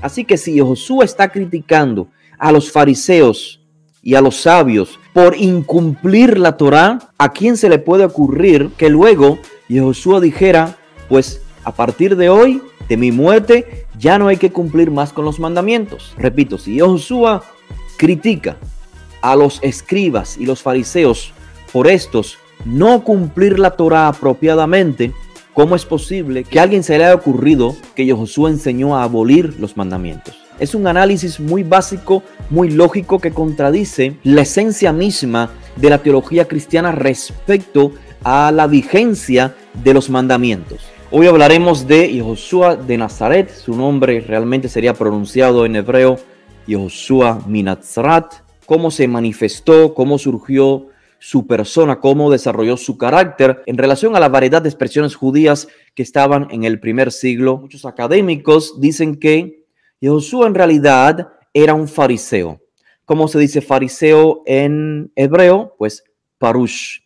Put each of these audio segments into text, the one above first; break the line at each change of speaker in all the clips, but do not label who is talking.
Así que si Josué está criticando a los fariseos y a los sabios por incumplir la Torá, ¿a quién se le puede ocurrir que luego Josué dijera, pues a partir de hoy, de mi muerte, ya no hay que cumplir más con los mandamientos? Repito, si Josué critica a los escribas y los fariseos por estos no cumplir la Torá apropiadamente, ¿Cómo es posible que a alguien se le haya ocurrido que Josué enseñó a abolir los mandamientos? Es un análisis muy básico, muy lógico que contradice la esencia misma de la teología cristiana respecto a la vigencia de los mandamientos. Hoy hablaremos de Josué de Nazaret, su nombre realmente sería pronunciado en hebreo Josué Minazrat, cómo se manifestó, cómo surgió su persona, cómo desarrolló su carácter en relación a la variedad de expresiones judías que estaban en el primer siglo. Muchos académicos dicen que Jesús en realidad era un fariseo. ¿Cómo se dice fariseo en hebreo? Pues parush.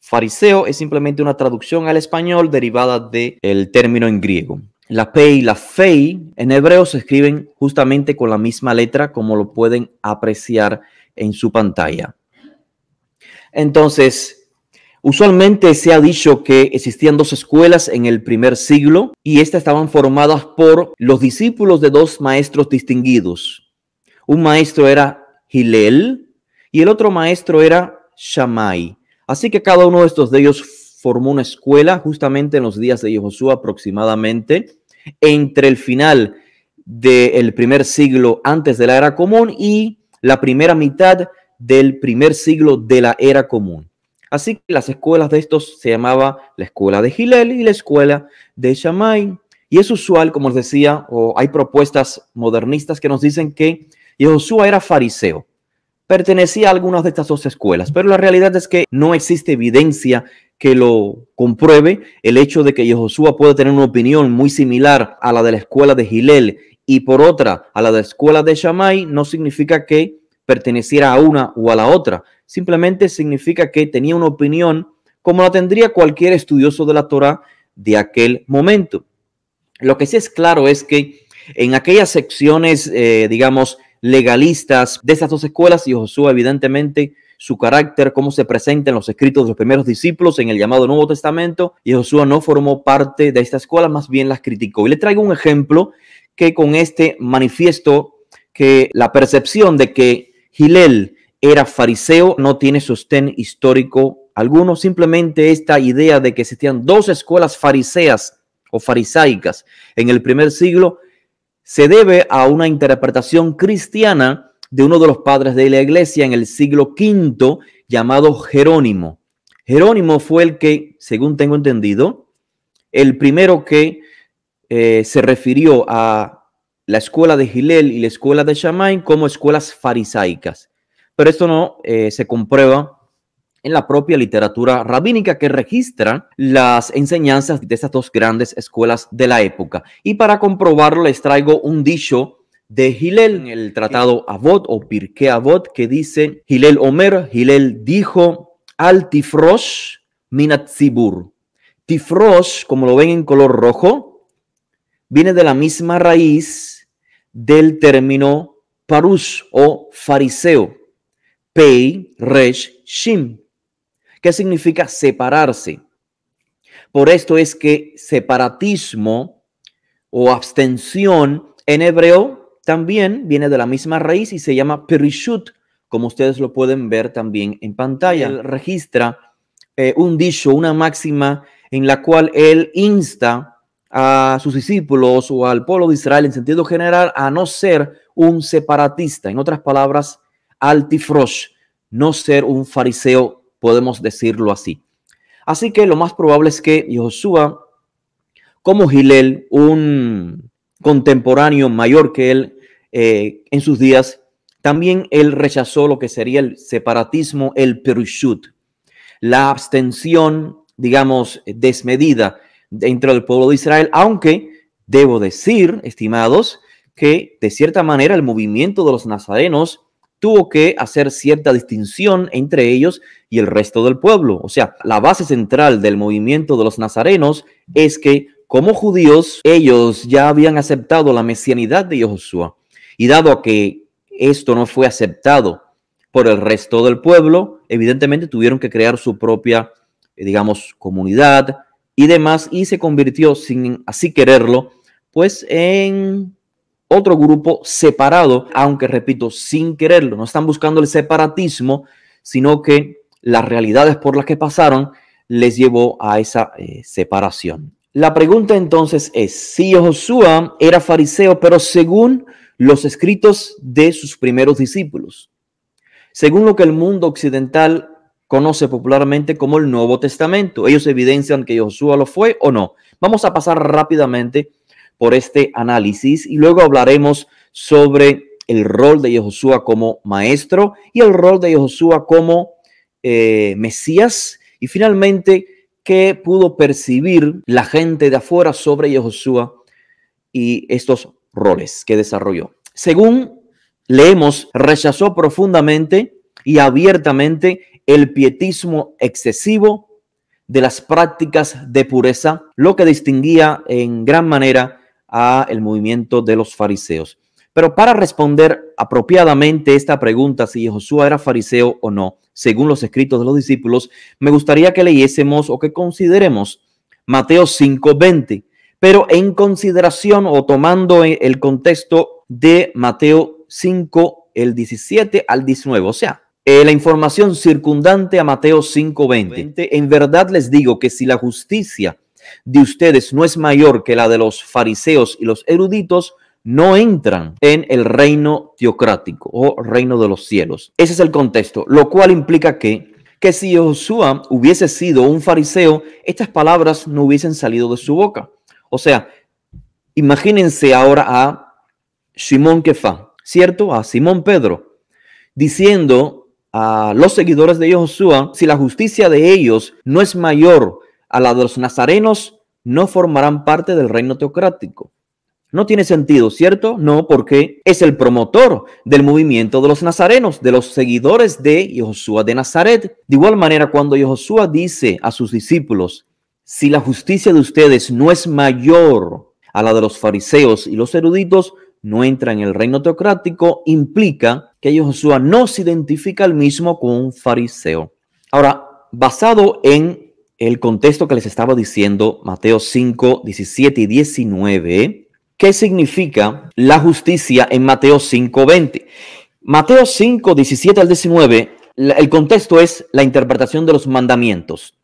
Fariseo es simplemente una traducción al español derivada del término en griego. La P y la Fei en hebreo se escriben justamente con la misma letra como lo pueden apreciar en su pantalla. Entonces, usualmente se ha dicho que existían dos escuelas en el primer siglo y estas estaban formadas por los discípulos de dos maestros distinguidos. Un maestro era Hilel y el otro maestro era Shammai. Así que cada uno de estos de ellos formó una escuela justamente en los días de Josué aproximadamente, entre el final del primer siglo antes de la era común y la primera mitad del primer siglo de la era común. Así que las escuelas de estos se llamaba la escuela de Gilel y la escuela de Shammai. Y es usual, como os decía, o hay propuestas modernistas que nos dicen que Josué era fariseo. Pertenecía a algunas de estas dos escuelas, pero la realidad es que no existe evidencia que lo compruebe el hecho de que Josué puede tener una opinión muy similar a la de la escuela de Gilel y por otra a la de la escuela de Shammai, no significa que perteneciera a una o a la otra. Simplemente significa que tenía una opinión como la tendría cualquier estudioso de la Torah de aquel momento. Lo que sí es claro es que en aquellas secciones, eh, digamos, legalistas de estas dos escuelas, y Josué evidentemente su carácter, cómo se presenta en los escritos de los primeros discípulos en el llamado Nuevo Testamento, y Josué no formó parte de esta escuela, más bien las criticó. Y le traigo un ejemplo que con este manifiesto que la percepción de que Gilel era fariseo, no tiene sostén histórico alguno, simplemente esta idea de que existían dos escuelas fariseas o farisaicas en el primer siglo se debe a una interpretación cristiana de uno de los padres de la iglesia en el siglo V llamado Jerónimo. Jerónimo fue el que, según tengo entendido, el primero que eh, se refirió a la escuela de Gilel y la escuela de Shamain como escuelas farisaicas. Pero esto no eh, se comprueba en la propia literatura rabínica que registra las enseñanzas de estas dos grandes escuelas de la época. Y para comprobarlo les traigo un dicho de Gilel en el tratado Avot o Pirke Avot que dice Gilel Omer, Gilel dijo al tifrosh minatzibur. Tifrosh, como lo ven en color rojo, viene de la misma raíz del término parus o fariseo, pei, resh, shim, que significa separarse. Por esto es que separatismo o abstención en hebreo también viene de la misma raíz y se llama perishut, como ustedes lo pueden ver también en pantalla. registra eh, un dicho, una máxima en la cual él insta a sus discípulos o al pueblo de Israel en sentido general a no ser un separatista, en otras palabras, altifrosh, no ser un fariseo, podemos decirlo así. Así que lo más probable es que Josué, como Gilel, un contemporáneo mayor que él eh, en sus días, también él rechazó lo que sería el separatismo, el perushut, la abstención, digamos, desmedida dentro del pueblo de Israel, aunque debo decir, estimados, que de cierta manera el movimiento de los nazarenos tuvo que hacer cierta distinción entre ellos y el resto del pueblo. O sea, la base central del movimiento de los nazarenos es que como judíos ellos ya habían aceptado la mesianidad de Josué. Y dado que esto no fue aceptado por el resto del pueblo, evidentemente tuvieron que crear su propia, eh, digamos, comunidad, y demás, y se convirtió, sin así quererlo, pues en otro grupo separado, aunque repito, sin quererlo, no están buscando el separatismo, sino que las realidades por las que pasaron les llevó a esa eh, separación. La pregunta entonces es, si Josué era fariseo, pero según los escritos de sus primeros discípulos, según lo que el mundo occidental conoce popularmente como el Nuevo Testamento. Ellos evidencian que Josué lo fue o no. Vamos a pasar rápidamente por este análisis y luego hablaremos sobre el rol de Josué como maestro y el rol de Josué como eh, Mesías y finalmente qué pudo percibir la gente de afuera sobre Josué y estos roles que desarrolló. Según leemos, rechazó profundamente y abiertamente el pietismo excesivo de las prácticas de pureza, lo que distinguía en gran manera a el movimiento de los fariseos. Pero para responder apropiadamente esta pregunta, si Josué era fariseo o no, según los escritos de los discípulos, me gustaría que leyésemos o que consideremos Mateo 5:20, pero en consideración o tomando el contexto de Mateo 5, el 17 al 19, o sea, eh, la información circundante a Mateo 5:20. En verdad les digo que si la justicia de ustedes no es mayor que la de los fariseos y los eruditos, no entran en el reino teocrático o reino de los cielos. Ese es el contexto, lo cual implica que, que si Josué hubiese sido un fariseo, estas palabras no hubiesen salido de su boca. O sea, imagínense ahora a Simón Kefa, ¿cierto? A Simón Pedro, diciendo a los seguidores de Josué, si la justicia de ellos no es mayor a la de los nazarenos, no formarán parte del reino teocrático. No tiene sentido, ¿cierto? No, porque es el promotor del movimiento de los nazarenos, de los seguidores de Josué de Nazaret. De igual manera, cuando Josué dice a sus discípulos, si la justicia de ustedes no es mayor a la de los fariseos y los eruditos, no entra en el reino teocrático implica que Josué no se identifica al mismo con un fariseo. Ahora, basado en el contexto que les estaba diciendo, Mateo 5, 17 y 19, ¿qué significa la justicia en Mateo 5, 20? Mateo 5, 17 al 19, el contexto es la interpretación de los mandamientos.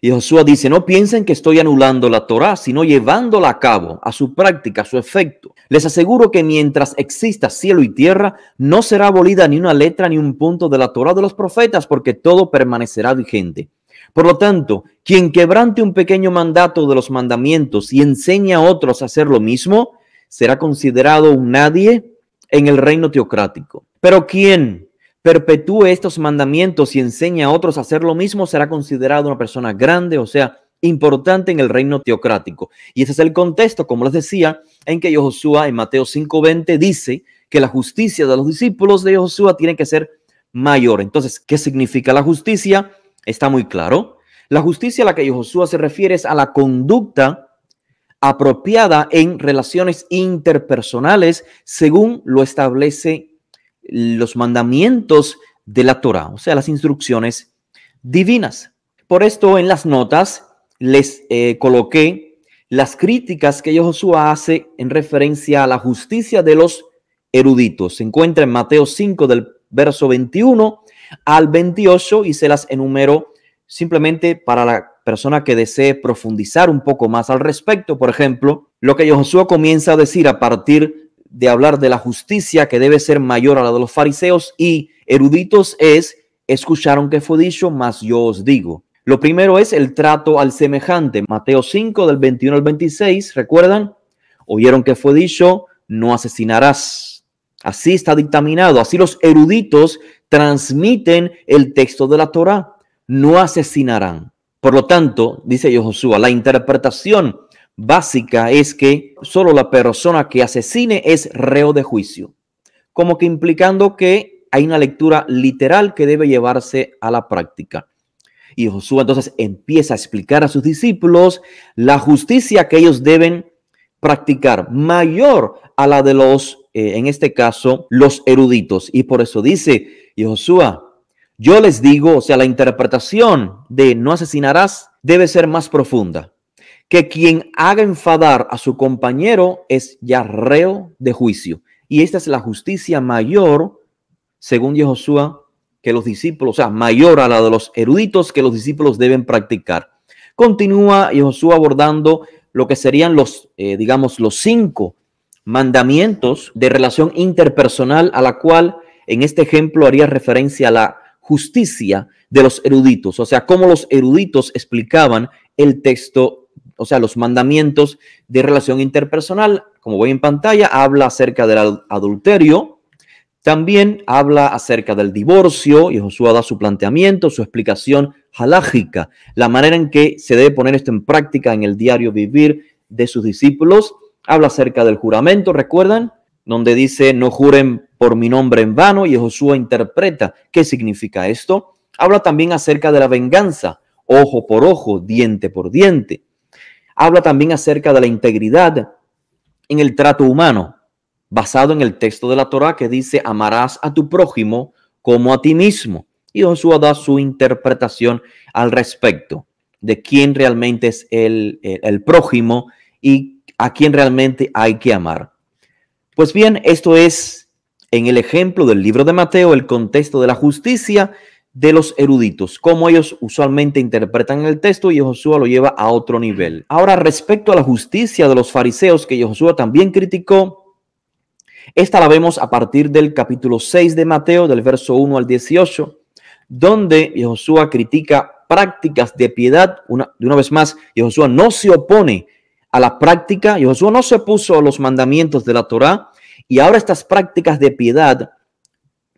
Y Josué dice, no piensen que estoy anulando la Torá, sino llevándola a cabo, a su práctica, a su efecto. Les aseguro que mientras exista cielo y tierra, no será abolida ni una letra ni un punto de la Torá de los profetas, porque todo permanecerá vigente. Por lo tanto, quien quebrante un pequeño mandato de los mandamientos y enseñe a otros a hacer lo mismo, será considerado un nadie en el reino teocrático. Pero quien perpetúe estos mandamientos y enseñe a otros a hacer lo mismo, será considerado una persona grande, o sea, importante en el reino teocrático. Y ese es el contexto, como les decía, en que Josué en Mateo 5:20 dice que la justicia de los discípulos de Josué tiene que ser mayor. Entonces, ¿qué significa la justicia? Está muy claro. La justicia a la que Josué se refiere es a la conducta apropiada en relaciones interpersonales según lo establece los mandamientos de la Torah, o sea, las instrucciones divinas. Por esto en las notas les eh, coloqué las críticas que Josué hace en referencia a la justicia de los eruditos. Se encuentra en Mateo 5 del verso 21 al 28 y se las enumero simplemente para la persona que desee profundizar un poco más al respecto. Por ejemplo, lo que Josué comienza a decir a partir de hablar de la justicia que debe ser mayor a la de los fariseos y eruditos es, escucharon que fue dicho, mas yo os digo. Lo primero es el trato al semejante. Mateo 5 del 21 al 26, ¿recuerdan? Oyeron que fue dicho, no asesinarás. Así está dictaminado. Así los eruditos transmiten el texto de la Torah. No asesinarán. Por lo tanto, dice Josué, la interpretación básica es que solo la persona que asesine es reo de juicio, como que implicando que hay una lectura literal que debe llevarse a la práctica. Y Josué entonces empieza a explicar a sus discípulos la justicia que ellos deben practicar, mayor a la de los, eh, en este caso, los eruditos. Y por eso dice, Josué, yo les digo, o sea, la interpretación de no asesinarás debe ser más profunda que quien haga enfadar a su compañero es ya reo de juicio. Y esta es la justicia mayor, según dijo Josué, que los discípulos, o sea, mayor a la de los eruditos que los discípulos deben practicar. Continúa Josué abordando lo que serían los, eh, digamos, los cinco mandamientos de relación interpersonal a la cual en este ejemplo haría referencia a la justicia de los eruditos, o sea, cómo los eruditos explicaban el texto o sea, los mandamientos de relación interpersonal, como voy en pantalla, habla acerca del adulterio, también habla acerca del divorcio, y Josué da su planteamiento, su explicación halágica, la manera en que se debe poner esto en práctica en el diario vivir de sus discípulos, habla acerca del juramento, ¿recuerdan? Donde dice, no juren por mi nombre en vano, y Josué interpreta qué significa esto. Habla también acerca de la venganza, ojo por ojo, diente por diente habla también acerca de la integridad en el trato humano, basado en el texto de la Torah que dice, amarás a tu prójimo como a ti mismo. Y Josué da su interpretación al respecto de quién realmente es el, el prójimo y a quién realmente hay que amar. Pues bien, esto es en el ejemplo del libro de Mateo, el contexto de la justicia de los eruditos, como ellos usualmente interpretan el texto y Josué lo lleva a otro nivel. Ahora, respecto a la justicia de los fariseos que Josué también criticó, esta la vemos a partir del capítulo 6 de Mateo, del verso 1 al 18, donde Josué critica prácticas de piedad. de una vez más, Josué no se opone a la práctica, Josué no se opuso a los mandamientos de la Torá y ahora estas prácticas de piedad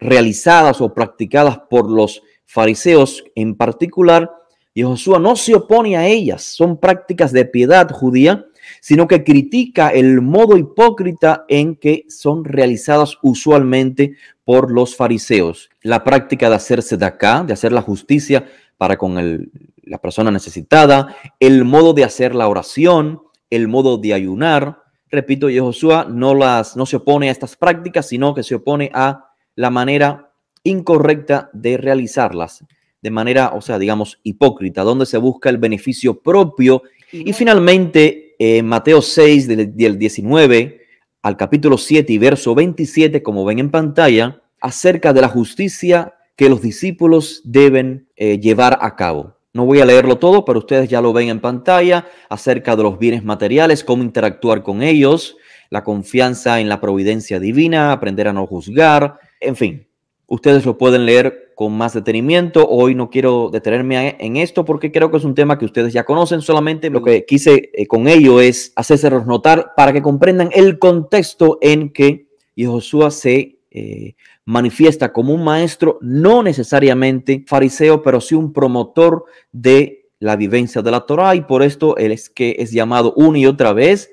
realizadas o practicadas por los fariseos en particular, y Josué no se opone a ellas, son prácticas de piedad judía, sino que critica el modo hipócrita en que son realizadas usualmente por los fariseos. La práctica de hacerse de acá, de hacer la justicia para con la persona necesitada, el modo de hacer la oración, el modo de ayunar. Repito, Josué no, las, no se opone a estas prácticas, sino que se opone a la manera incorrecta de realizarlas de manera, o sea, digamos, hipócrita, donde se busca el beneficio propio. Y finalmente, eh, Mateo 6, del, 19 al capítulo 7 y verso 27, como ven en pantalla, acerca de la justicia que los discípulos deben eh, llevar a cabo. No voy a leerlo todo, pero ustedes ya lo ven en pantalla, acerca de los bienes materiales, cómo interactuar con ellos, la confianza en la providencia divina, aprender a no juzgar, en fin, Ustedes lo pueden leer con más detenimiento. Hoy no quiero detenerme en esto porque creo que es un tema que ustedes ya conocen. Solamente lo que quise eh, con ello es hacérselos notar para que comprendan el contexto en que Josué se eh, manifiesta como un maestro, no necesariamente fariseo, pero sí un promotor de la vivencia de la Torah y por esto él es que es llamado una y otra vez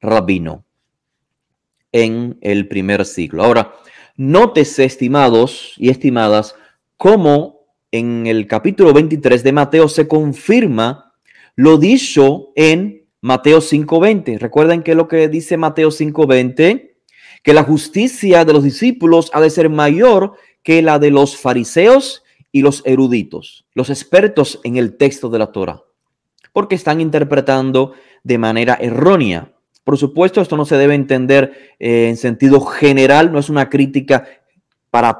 rabino en el primer siglo. Ahora, Nótese, estimados y estimadas, cómo en el capítulo 23 de Mateo se confirma lo dicho en Mateo 5.20. Recuerden que lo que dice Mateo 5.20, que la justicia de los discípulos ha de ser mayor que la de los fariseos y los eruditos, los expertos en el texto de la Torah, porque están interpretando de manera errónea por supuesto, esto no se debe entender eh, en sentido general, no es una crítica para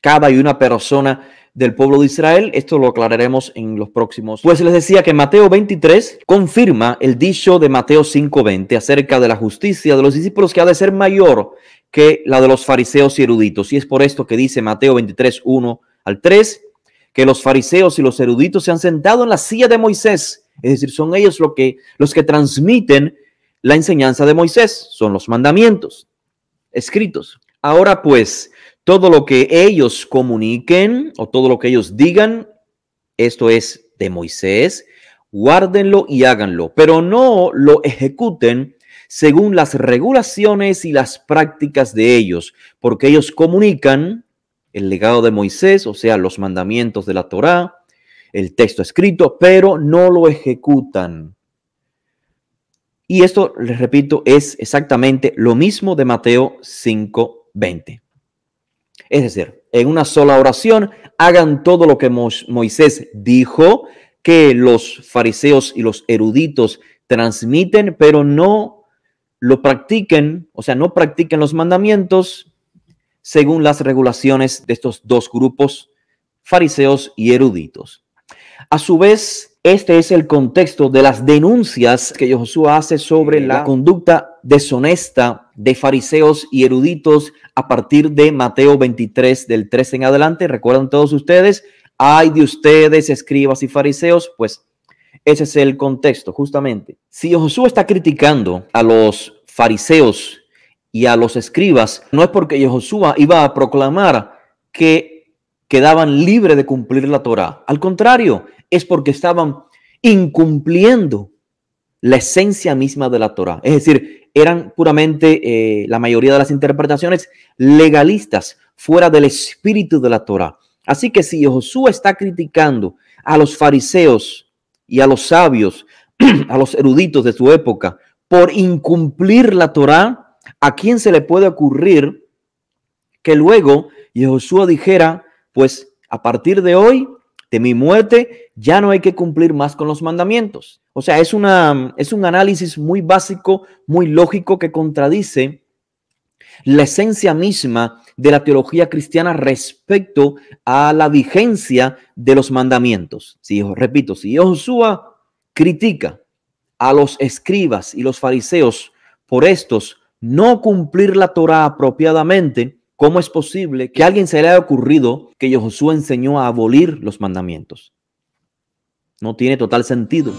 cada y una persona del pueblo de Israel. Esto lo aclararemos en los próximos. Pues les decía que Mateo 23 confirma el dicho de Mateo 5:20 acerca de la justicia de los discípulos que ha de ser mayor que la de los fariseos y eruditos. Y es por esto que dice Mateo 23, 1 al 3, que los fariseos y los eruditos se han sentado en la silla de Moisés. Es decir, son ellos lo que, los que transmiten la enseñanza de Moisés son los mandamientos escritos. Ahora pues, todo lo que ellos comuniquen o todo lo que ellos digan, esto es de Moisés, guárdenlo y háganlo, pero no lo ejecuten según las regulaciones y las prácticas de ellos, porque ellos comunican el legado de Moisés, o sea, los mandamientos de la Torá, el texto escrito, pero no lo ejecutan. Y esto, les repito, es exactamente lo mismo de Mateo 5:20. Es decir, en una sola oración, hagan todo lo que Moisés dijo que los fariseos y los eruditos transmiten, pero no lo practiquen, o sea, no practiquen los mandamientos según las regulaciones de estos dos grupos, fariseos y eruditos. A su vez, este es el contexto de las denuncias que Josué hace sobre la conducta deshonesta de fariseos y eruditos a partir de Mateo 23 del 13 en adelante. Recuerdan todos ustedes, hay de ustedes, escribas y fariseos, pues ese es el contexto justamente. Si Josué está criticando a los fariseos y a los escribas, no es porque Josué iba a proclamar que quedaban libres de cumplir la Torá. Al contrario, es porque estaban incumpliendo la esencia misma de la Torá. Es decir, eran puramente eh, la mayoría de las interpretaciones legalistas, fuera del espíritu de la Torá. Así que si Josué está criticando a los fariseos y a los sabios, a los eruditos de su época, por incumplir la Torá, ¿a quién se le puede ocurrir que luego Josué dijera, pues a partir de hoy, de mi muerte, ya no hay que cumplir más con los mandamientos. O sea, es, una, es un análisis muy básico, muy lógico que contradice la esencia misma de la teología cristiana respecto a la vigencia de los mandamientos. Si, repito, si Joshua critica a los escribas y los fariseos por estos no cumplir la Torah apropiadamente, ¿Cómo es posible que a alguien se le haya ocurrido que Josué enseñó a abolir los mandamientos? No tiene total sentido.